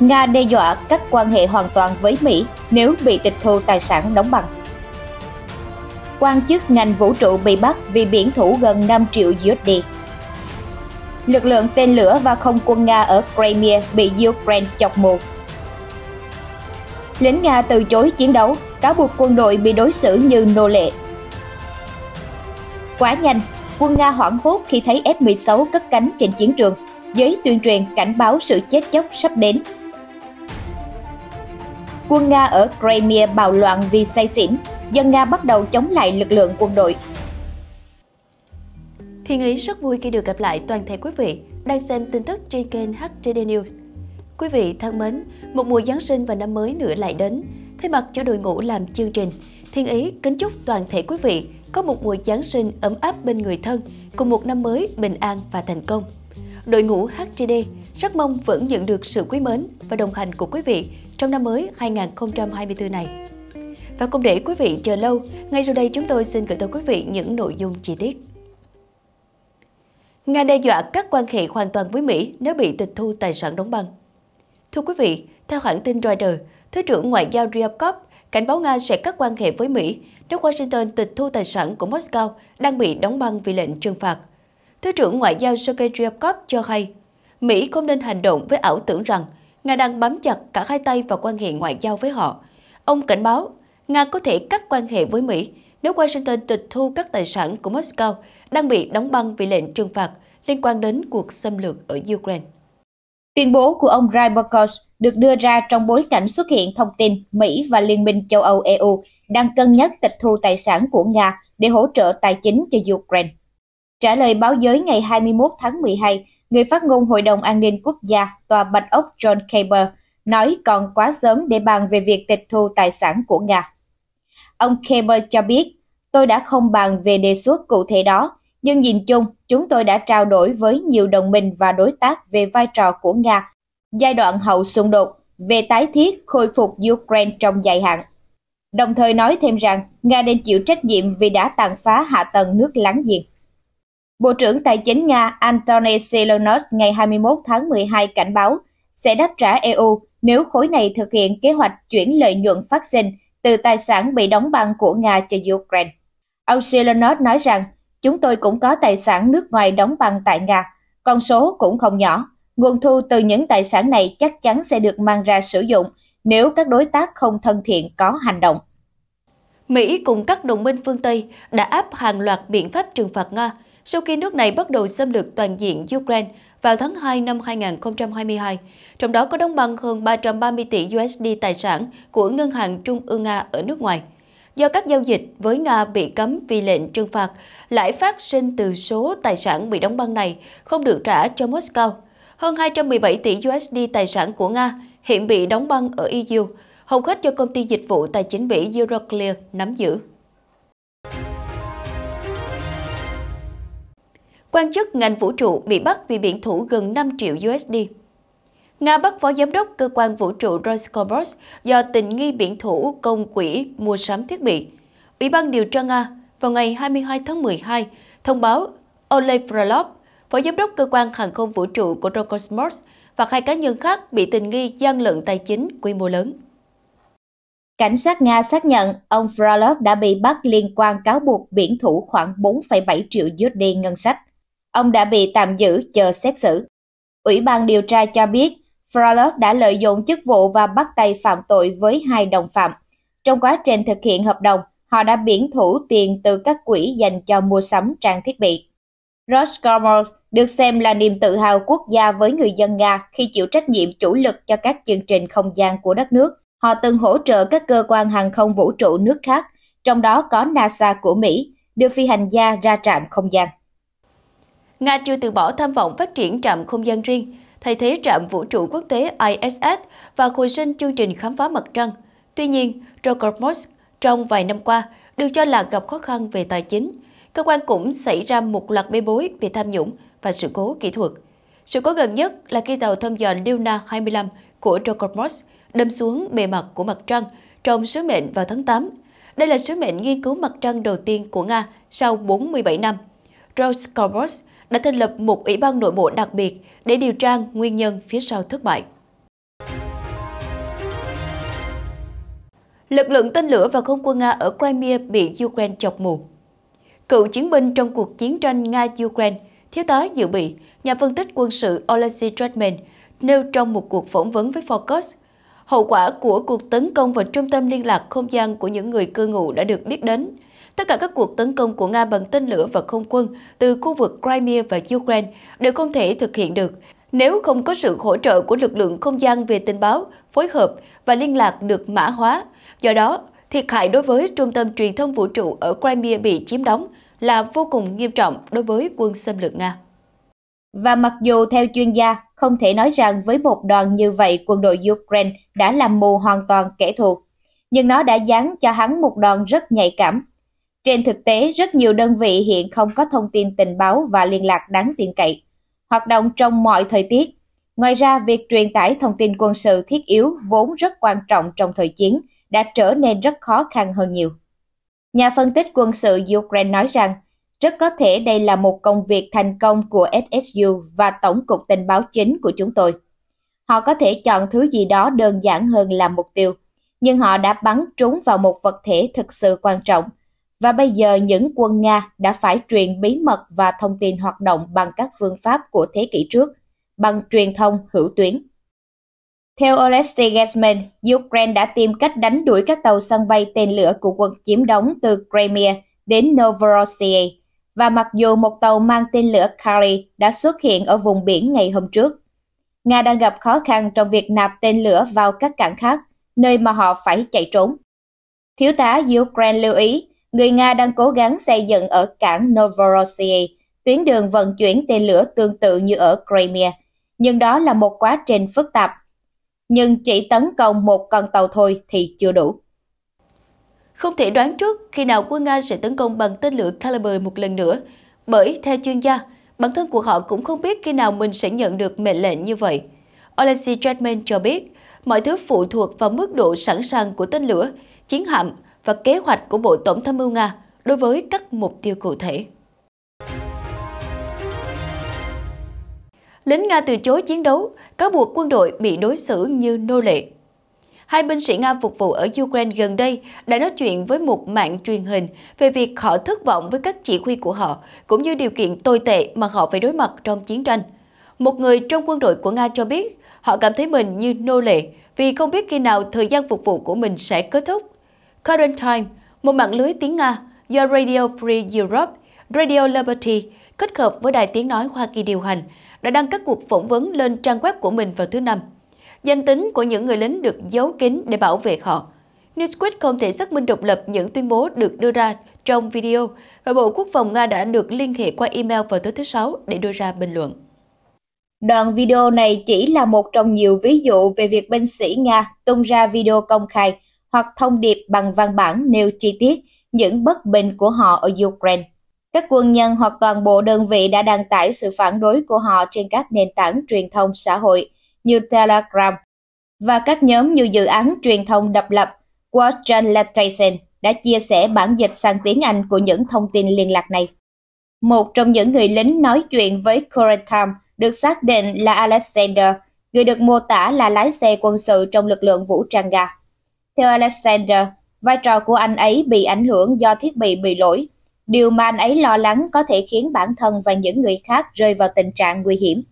Nga đe dọa cắt quan hệ hoàn toàn với Mỹ nếu bị tịch thu tài sản đóng băng. Quan chức ngành vũ trụ bị bắt vì biển thủ gần 5 triệu USD. Lực lượng tên lửa và không quân Nga ở Crimea bị Ukraine chọc mù. Lính Nga từ chối chiến đấu, cáo buộc quân đội bị đối xử như nô lệ. Quá nhanh, quân Nga hoảng hốt khi thấy F-16 cất cánh trên chiến trường, giấy tuyên truyền cảnh báo sự chết chóc sắp đến quân Nga ở Crimea bạo loạn vì say xỉn, dân Nga bắt đầu chống lại lực lượng quân đội. Thiên Ý rất vui khi được gặp lại toàn thể quý vị đang xem tin tức trên kênh HTD News. Quý vị thân mến, một mùa Giáng sinh và năm mới nữa lại đến. Thay mặt cho đội ngũ làm chương trình, Thiên Ý kính chúc toàn thể quý vị có một mùa Giáng sinh ấm áp bên người thân, cùng một năm mới bình an và thành công. Đội ngũ HTD rất mong vẫn nhận được sự quý mến và đồng hành của quý vị trong năm mới 2024 này. Và không để quý vị chờ lâu, ngay sau đây chúng tôi xin gửi tới quý vị những nội dung chi tiết. Nga đe dọa các quan hệ hoàn toàn với Mỹ nếu bị tịch thu tài sản đóng băng. Thưa quý vị, theo hãng tin Reuters, Thứ trưởng Ngoại giao Ryabkov cảnh báo Nga sẽ cắt quan hệ với Mỹ nếu Washington tịch thu tài sản của Moscow đang bị đóng băng vì lệnh trừng phạt. Thứ trưởng Ngoại giao Sergei Ryabkov cho hay, Mỹ không nên hành động với ảo tưởng rằng Nga đang bám chặt cả hai tay vào quan hệ ngoại giao với họ. Ông cảnh báo, Nga có thể cắt quan hệ với Mỹ nếu Washington tịch thu các tài sản của Moscow đang bị đóng băng vì lệnh trừng phạt liên quan đến cuộc xâm lược ở Ukraine. Tuyên bố của ông Rybakov được đưa ra trong bối cảnh xuất hiện thông tin Mỹ và Liên minh châu Âu EU đang cân nhắc tịch thu tài sản của Nga để hỗ trợ tài chính cho Ukraine. Trả lời báo giới ngày 21 tháng 12, người phát ngôn Hội đồng An ninh Quốc gia Tòa Bạch Ốc John Kaber nói còn quá sớm để bàn về việc tịch thu tài sản của Nga. Ông Kaber cho biết, tôi đã không bàn về đề xuất cụ thể đó, nhưng nhìn chung, chúng tôi đã trao đổi với nhiều đồng minh và đối tác về vai trò của Nga, giai đoạn hậu xung đột, về tái thiết khôi phục Ukraine trong dài hạn. Đồng thời nói thêm rằng, Nga nên chịu trách nhiệm vì đã tàn phá hạ tầng nước láng giềng. Bộ trưởng Tài chính Nga Antony Silonos ngày 21 tháng 12 cảnh báo sẽ đáp trả EU nếu khối này thực hiện kế hoạch chuyển lợi nhuận phát sinh từ tài sản bị đóng băng của Nga cho Ukraine. Ông Silonos nói rằng, chúng tôi cũng có tài sản nước ngoài đóng băng tại Nga, con số cũng không nhỏ. Nguồn thu từ những tài sản này chắc chắn sẽ được mang ra sử dụng nếu các đối tác không thân thiện có hành động. Mỹ cùng các đồng minh phương Tây đã áp hàng loạt biện pháp trừng phạt Nga – sau khi nước này bắt đầu xâm lược toàn diện Ukraine vào tháng 2 năm 2022, trong đó có đóng băng hơn 330 tỷ USD tài sản của Ngân hàng Trung ương Nga ở nước ngoài. Do các giao dịch với Nga bị cấm vì lệnh trừng phạt, lãi phát sinh từ số tài sản bị đóng băng này không được trả cho Moscow. Hơn 217 tỷ USD tài sản của Nga hiện bị đóng băng ở EU, hầu hết do công ty dịch vụ tài chính Mỹ Euroclear nắm giữ. Quan chức ngành vũ trụ bị bắt vì biển thủ gần 5 triệu USD. Nga bắt phó giám đốc cơ quan vũ trụ Roscosmos do tình nghi biển thủ công quỹ mua sắm thiết bị. Ủy ban điều tra Nga vào ngày 22 tháng 12 thông báo Oleg Frolov, phó giám đốc cơ quan hàng không vũ trụ của Roscosmos và hai cá nhân khác bị tình nghi gian lận tài chính quy mô lớn. Cảnh sát Nga xác nhận ông Frolov đã bị bắt liên quan cáo buộc biển thủ khoảng 4,7 triệu USD ngân sách ông đã bị tạm giữ chờ xét xử. Ủy ban điều tra cho biết, Frolov đã lợi dụng chức vụ và bắt tay phạm tội với hai đồng phạm. Trong quá trình thực hiện hợp đồng, họ đã biển thủ tiền từ các quỹ dành cho mua sắm trang thiết bị. Roscommerce được xem là niềm tự hào quốc gia với người dân Nga khi chịu trách nhiệm chủ lực cho các chương trình không gian của đất nước. Họ từng hỗ trợ các cơ quan hàng không vũ trụ nước khác, trong đó có NASA của Mỹ, đưa phi hành gia ra trạm không gian. Nga chưa từ bỏ tham vọng phát triển trạm không gian riêng, thay thế trạm vũ trụ quốc tế ISS và hồi sinh chương trình khám phá mặt trăng. Tuy nhiên, Rokosmos trong vài năm qua được cho là gặp khó khăn về tài chính. Cơ quan cũng xảy ra một loạt bê bối về tham nhũng và sự cố kỹ thuật. Sự cố gần nhất là khi tàu thăm dò Luna 25 của Rokosmos đâm xuống bề mặt của mặt trăng trong sứ mệnh vào tháng 8. Đây là sứ mệnh nghiên cứu mặt trăng đầu tiên của Nga sau 47 năm. Roscosmos đã thành lập một ủy ban nội bộ đặc biệt để điều tra nguyên nhân phía sau thất bại. Lực lượng tên lửa và không quân Nga ở Crimea bị Ukraine chọc mù. Cựu chiến binh trong cuộc chiến tranh Nga-Ukraine, thiếu tá dự bị, nhà phân tích quân sự Oleksiy Tretman nêu trong một cuộc phỏng vấn với Focus Hậu quả của cuộc tấn công vào trung tâm liên lạc không gian của những người cư ngụ đã được biết đến, Tất cả các cuộc tấn công của Nga bằng tên lửa và không quân từ khu vực Crimea và Ukraine đều không thể thực hiện được nếu không có sự hỗ trợ của lực lượng không gian về tình báo, phối hợp và liên lạc được mã hóa. Do đó, thiệt hại đối với trung tâm truyền thông vũ trụ ở Crimea bị chiếm đóng là vô cùng nghiêm trọng đối với quân xâm lược Nga. Và mặc dù theo chuyên gia, không thể nói rằng với một đoàn như vậy quân đội Ukraine đã làm mù hoàn toàn kẻ thù, nhưng nó đã dán cho hắn một đòn rất nhạy cảm trên thực tế, rất nhiều đơn vị hiện không có thông tin tình báo và liên lạc đáng tin cậy, hoạt động trong mọi thời tiết. Ngoài ra, việc truyền tải thông tin quân sự thiết yếu vốn rất quan trọng trong thời chiến đã trở nên rất khó khăn hơn nhiều. Nhà phân tích quân sự Ukraine nói rằng, rất có thể đây là một công việc thành công của SSU và Tổng cục Tình báo chính của chúng tôi. Họ có thể chọn thứ gì đó đơn giản hơn làm mục tiêu, nhưng họ đã bắn trúng vào một vật thể thực sự quan trọng – và bây giờ những quân Nga đã phải truyền bí mật và thông tin hoạt động bằng các phương pháp của thế kỷ trước, bằng truyền thông hữu tuyến. Theo Alexei Getsman, Ukraine đã tìm cách đánh đuổi các tàu sân bay tên lửa của quân chiếm đóng từ Crimea đến Novorossiya, và mặc dù một tàu mang tên lửa Kali đã xuất hiện ở vùng biển ngày hôm trước, Nga đang gặp khó khăn trong việc nạp tên lửa vào các cảng khác, nơi mà họ phải chạy trốn. Thiếu tá Ukraine lưu ý người Nga đang cố gắng xây dựng ở cảng Novorossiya tuyến đường vận chuyển tên lửa tương tự như ở Crimea, nhưng đó là một quá trình phức tạp. Nhưng chỉ tấn công một con tàu thôi thì chưa đủ. Không thể đoán trước khi nào quân Nga sẽ tấn công bằng tên lửa Caliber một lần nữa, bởi theo chuyên gia, bản thân của họ cũng không biết khi nào mình sẽ nhận được mệnh lệnh như vậy. Alexei Tretman cho biết, mọi thứ phụ thuộc vào mức độ sẵn sàng của tên lửa, chiến hạm và kế hoạch của Bộ Tổng tham mưu Nga đối với các mục tiêu cụ thể. Lính Nga từ chối chiến đấu, cáo buộc quân đội bị đối xử như nô lệ. Hai binh sĩ Nga phục vụ ở Ukraine gần đây đã nói chuyện với một mạng truyền hình về việc họ thất vọng với các chỉ huy của họ, cũng như điều kiện tồi tệ mà họ phải đối mặt trong chiến tranh. Một người trong quân đội của Nga cho biết họ cảm thấy mình như nô lệ vì không biết khi nào thời gian phục vụ của mình sẽ kết thúc Current Time, một mạng lưới tiếng Nga do Radio Free Europe, Radio Liberty kết hợp với Đài Tiếng Nói Hoa Kỳ điều hành, đã đăng các cuộc phỏng vấn lên trang web của mình vào thứ Năm. Danh tính của những người lính được giấu kín để bảo vệ họ. Newsweek không thể xác minh độc lập những tuyên bố được đưa ra trong video và Bộ Quốc phòng Nga đã được liên hệ qua email vào tối thứ Sáu để đưa ra bình luận. Đoạn video này chỉ là một trong nhiều ví dụ về việc binh sĩ Nga tung ra video công khai hoặc thông điệp bằng văn bản nêu chi tiết những bất bình của họ ở Ukraine. Các quân nhân hoặc toàn bộ đơn vị đã đăng tải sự phản đối của họ trên các nền tảng truyền thông xã hội như Telegram và các nhóm như dự án truyền thông độc lập Washington Latation đã chia sẻ bản dịch sang tiếng Anh của những thông tin liên lạc này. Một trong những người lính nói chuyện với Current Time được xác định là Alexander, người được mô tả là lái xe quân sự trong lực lượng vũ trang Nga. Theo Alexander, vai trò của anh ấy bị ảnh hưởng do thiết bị bị lỗi. Điều mà anh ấy lo lắng có thể khiến bản thân và những người khác rơi vào tình trạng nguy hiểm.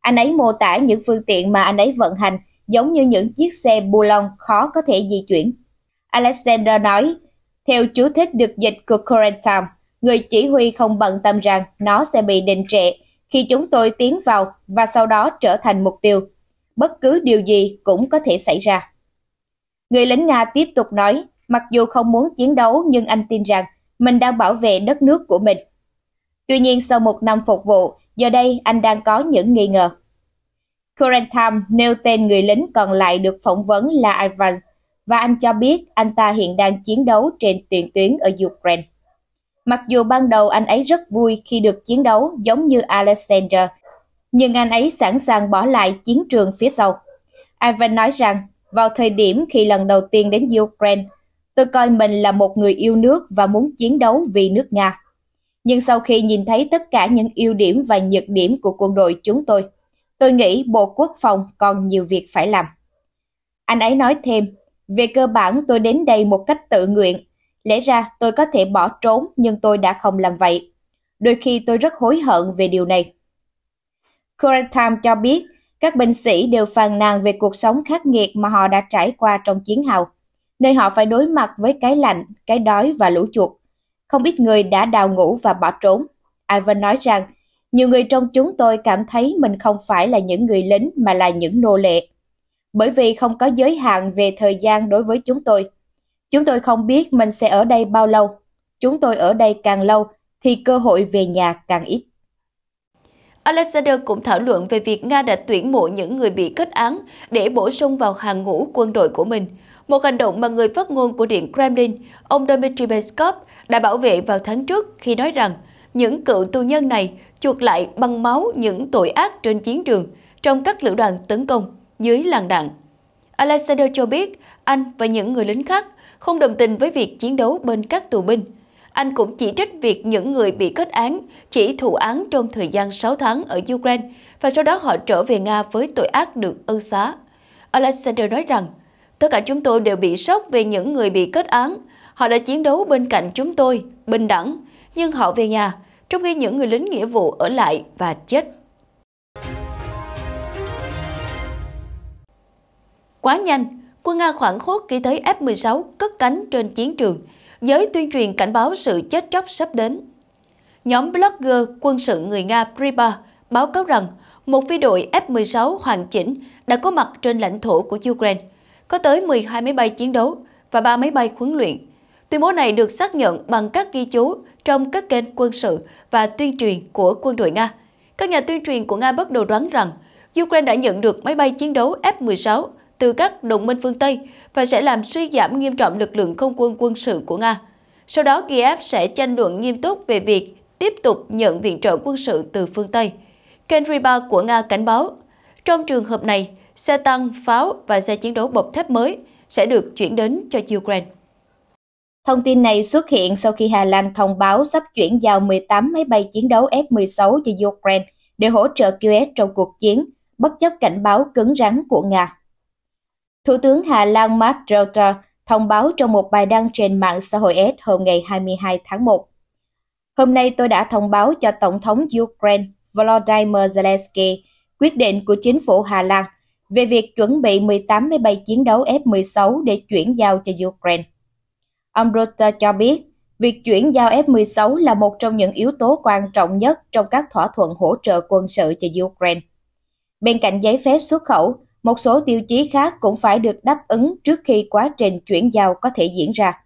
Anh ấy mô tả những phương tiện mà anh ấy vận hành giống như những chiếc xe bu lông khó có thể di chuyển. Alexander nói, theo chú thích được dịch của Corentam, người chỉ huy không bận tâm rằng nó sẽ bị đình trệ khi chúng tôi tiến vào và sau đó trở thành mục tiêu. Bất cứ điều gì cũng có thể xảy ra. Người lính Nga tiếp tục nói, mặc dù không muốn chiến đấu nhưng anh tin rằng mình đang bảo vệ đất nước của mình. Tuy nhiên sau một năm phục vụ, giờ đây anh đang có những nghi ngờ. Current Time nêu tên người lính còn lại được phỏng vấn là Ivan và anh cho biết anh ta hiện đang chiến đấu trên tiền tuyến ở Ukraine. Mặc dù ban đầu anh ấy rất vui khi được chiến đấu giống như Alexander, nhưng anh ấy sẵn sàng bỏ lại chiến trường phía sau. Ivan nói rằng vào thời điểm khi lần đầu tiên đến Ukraine, tôi coi mình là một người yêu nước và muốn chiến đấu vì nước Nga. Nhưng sau khi nhìn thấy tất cả những ưu điểm và nhược điểm của quân đội chúng tôi, tôi nghĩ Bộ Quốc phòng còn nhiều việc phải làm. Anh ấy nói thêm, về cơ bản tôi đến đây một cách tự nguyện. Lẽ ra tôi có thể bỏ trốn nhưng tôi đã không làm vậy. Đôi khi tôi rất hối hận về điều này. Current Time cho biết các binh sĩ đều phàn nàn về cuộc sống khắc nghiệt mà họ đã trải qua trong chiến hào, nơi họ phải đối mặt với cái lạnh, cái đói và lũ chuột. Không ít người đã đào ngũ và bỏ trốn. Ivan nói rằng, nhiều người trong chúng tôi cảm thấy mình không phải là những người lính mà là những nô lệ. Bởi vì không có giới hạn về thời gian đối với chúng tôi. Chúng tôi không biết mình sẽ ở đây bao lâu. Chúng tôi ở đây càng lâu thì cơ hội về nhà càng ít. Alexander cũng thảo luận về việc Nga đã tuyển mộ những người bị kết án để bổ sung vào hàng ngũ quân đội của mình, một hành động mà người phát ngôn của Điện Kremlin, ông Dmitry Peskov, đã bảo vệ vào tháng trước khi nói rằng những cựu tù nhân này chuộc lại bằng máu những tội ác trên chiến trường trong các lữ đoàn tấn công dưới làn đạn. Alexander cho biết anh và những người lính khác không đồng tình với việc chiến đấu bên các tù binh – anh cũng chỉ trích việc những người bị kết án chỉ thụ án trong thời gian 6 tháng ở Ukraine và sau đó họ trở về Nga với tội ác được ân xá. Alexander nói rằng, Tất cả chúng tôi đều bị sốc về những người bị kết án. Họ đã chiến đấu bên cạnh chúng tôi, bình đẳng, nhưng họ về nhà, trong khi những người lính nghĩa vụ ở lại và chết. Quá nhanh, quân Nga khoảng khốt khi thấy F-16 cất cánh trên chiến trường – giới tuyên truyền cảnh báo sự chết chóc sắp đến. Nhóm blogger quân sự người Nga Priba báo cáo rằng một phi đội F-16 hoàn chỉnh đã có mặt trên lãnh thổ của Ukraine, có tới 12 máy bay chiến đấu và 3 máy bay huấn luyện. Tuyên bố này được xác nhận bằng các ghi chú trong các kênh quân sự và tuyên truyền của quân đội Nga. Các nhà tuyên truyền của Nga bắt đầu đoán rằng Ukraine đã nhận được máy bay chiến đấu F-16 từ các đồng minh phương Tây và sẽ làm suy giảm nghiêm trọng lực lượng không quân quân sự của Nga. Sau đó, Kiev sẽ tranh luận nghiêm túc về việc tiếp tục nhận viện trợ quân sự từ phương Tây. Kênh Riba của Nga cảnh báo, trong trường hợp này, xe tăng, pháo và xe chiến đấu bọc thép mới sẽ được chuyển đến cho Ukraine. Thông tin này xuất hiện sau khi Hà Lan thông báo sắp chuyển giao 18 máy bay chiến đấu F-16 cho Ukraine để hỗ trợ Kiev trong cuộc chiến, bất chấp cảnh báo cứng rắn của Nga. Thủ tướng Hà Lan Mark Rutte thông báo trong một bài đăng trên mạng xã hội S hôm ngày 22 tháng 1. Hôm nay tôi đã thông báo cho Tổng thống Ukraine Volodymyr Zelensky quyết định của chính phủ Hà Lan về việc chuẩn bị 18 máy bay chiến đấu F-16 để chuyển giao cho Ukraine. Ông Rutte cho biết, việc chuyển giao F-16 là một trong những yếu tố quan trọng nhất trong các thỏa thuận hỗ trợ quân sự cho Ukraine. Bên cạnh giấy phép xuất khẩu, một số tiêu chí khác cũng phải được đáp ứng trước khi quá trình chuyển giao có thể diễn ra,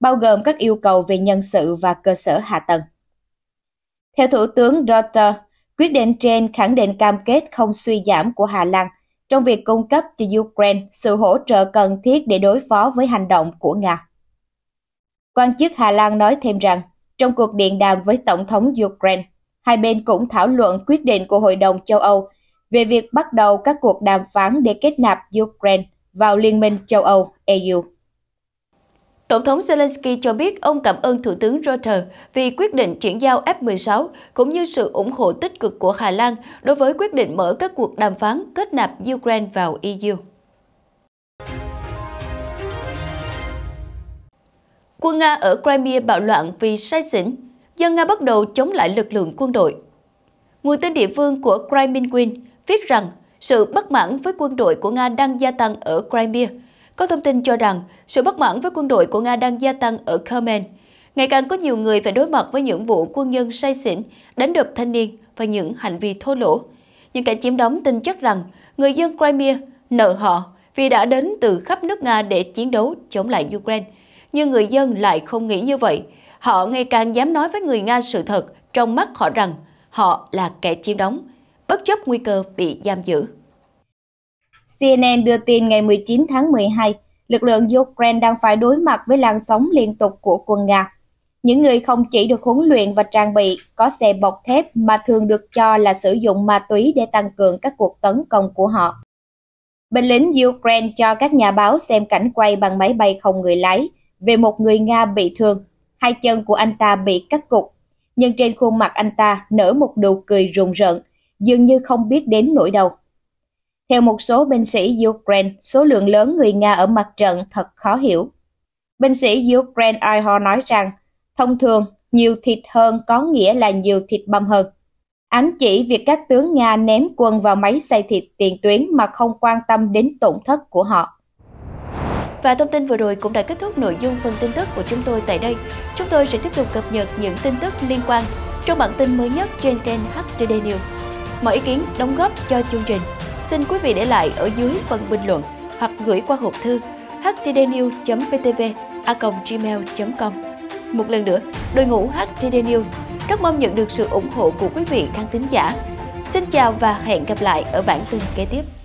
bao gồm các yêu cầu về nhân sự và cơ sở hạ tầng. Theo Thủ tướng Rutter, quyết định trên khẳng định cam kết không suy giảm của Hà Lan trong việc cung cấp cho Ukraine sự hỗ trợ cần thiết để đối phó với hành động của Nga. Quan chức Hà Lan nói thêm rằng, trong cuộc điện đàm với Tổng thống Ukraine, hai bên cũng thảo luận quyết định của Hội đồng châu Âu về việc bắt đầu các cuộc đàm phán để kết nạp Ukraine vào Liên minh châu Âu EU. Tổng thống Zelensky cho biết ông cảm ơn Thủ tướng Rutte vì quyết định chuyển giao F-16 cũng như sự ủng hộ tích cực của Hà Lan đối với quyết định mở các cuộc đàm phán kết nạp Ukraine vào EU. Quân Nga ở Crimea bạo loạn vì sai xỉn, dân Nga bắt đầu chống lại lực lượng quân đội. Nguồn tin địa phương của Crimean Kremlin viết rằng sự bất mãn với quân đội của Nga đang gia tăng ở Crimea. Có thông tin cho rằng sự bất mãn với quân đội của Nga đang gia tăng ở Kermen. Ngày càng có nhiều người phải đối mặt với những vụ quân nhân say xỉn, đánh đập thanh niên và những hành vi thô lỗ. Những kẻ chiếm đóng tin chắc rằng người dân Crimea nợ họ vì đã đến từ khắp nước Nga để chiến đấu chống lại Ukraine. Nhưng người dân lại không nghĩ như vậy. Họ ngày càng dám nói với người Nga sự thật trong mắt họ rằng họ là kẻ chiếm đóng bất chấp nguy cơ bị giam giữ. CNN đưa tin ngày 19 tháng 12, lực lượng Ukraine đang phải đối mặt với làn sóng liên tục của quân Nga. Những người không chỉ được huấn luyện và trang bị có xe bọc thép mà thường được cho là sử dụng ma túy để tăng cường các cuộc tấn công của họ. Binh lính Ukraine cho các nhà báo xem cảnh quay bằng máy bay không người lái về một người Nga bị thương, hai chân của anh ta bị cắt cục, nhưng trên khuôn mặt anh ta nở một nụ cười rùng rợn dường như không biết đến nỗi đau. Theo một số binh sĩ Ukraine, số lượng lớn người Nga ở mặt trận thật khó hiểu. Binh sĩ Ukraine Iho nói rằng, thông thường, nhiều thịt hơn có nghĩa là nhiều thịt băm hơn. Ám chỉ việc các tướng Nga ném quân vào máy xay thịt tiền tuyến mà không quan tâm đến tổn thất của họ. Và thông tin vừa rồi cũng đã kết thúc nội dung phần tin tức của chúng tôi tại đây. Chúng tôi sẽ tiếp tục cập nhật những tin tức liên quan trong bản tin mới nhất trên kênh HTD News mọi ý kiến đóng góp cho chương trình xin quý vị để lại ở dưới phần bình luận hoặc gửi qua hộp thư htdnews vtv com Một lần nữa, đội ngũ HTD News rất mong nhận được sự ủng hộ của quý vị khán thính giả. Xin chào và hẹn gặp lại ở bản tin kế tiếp.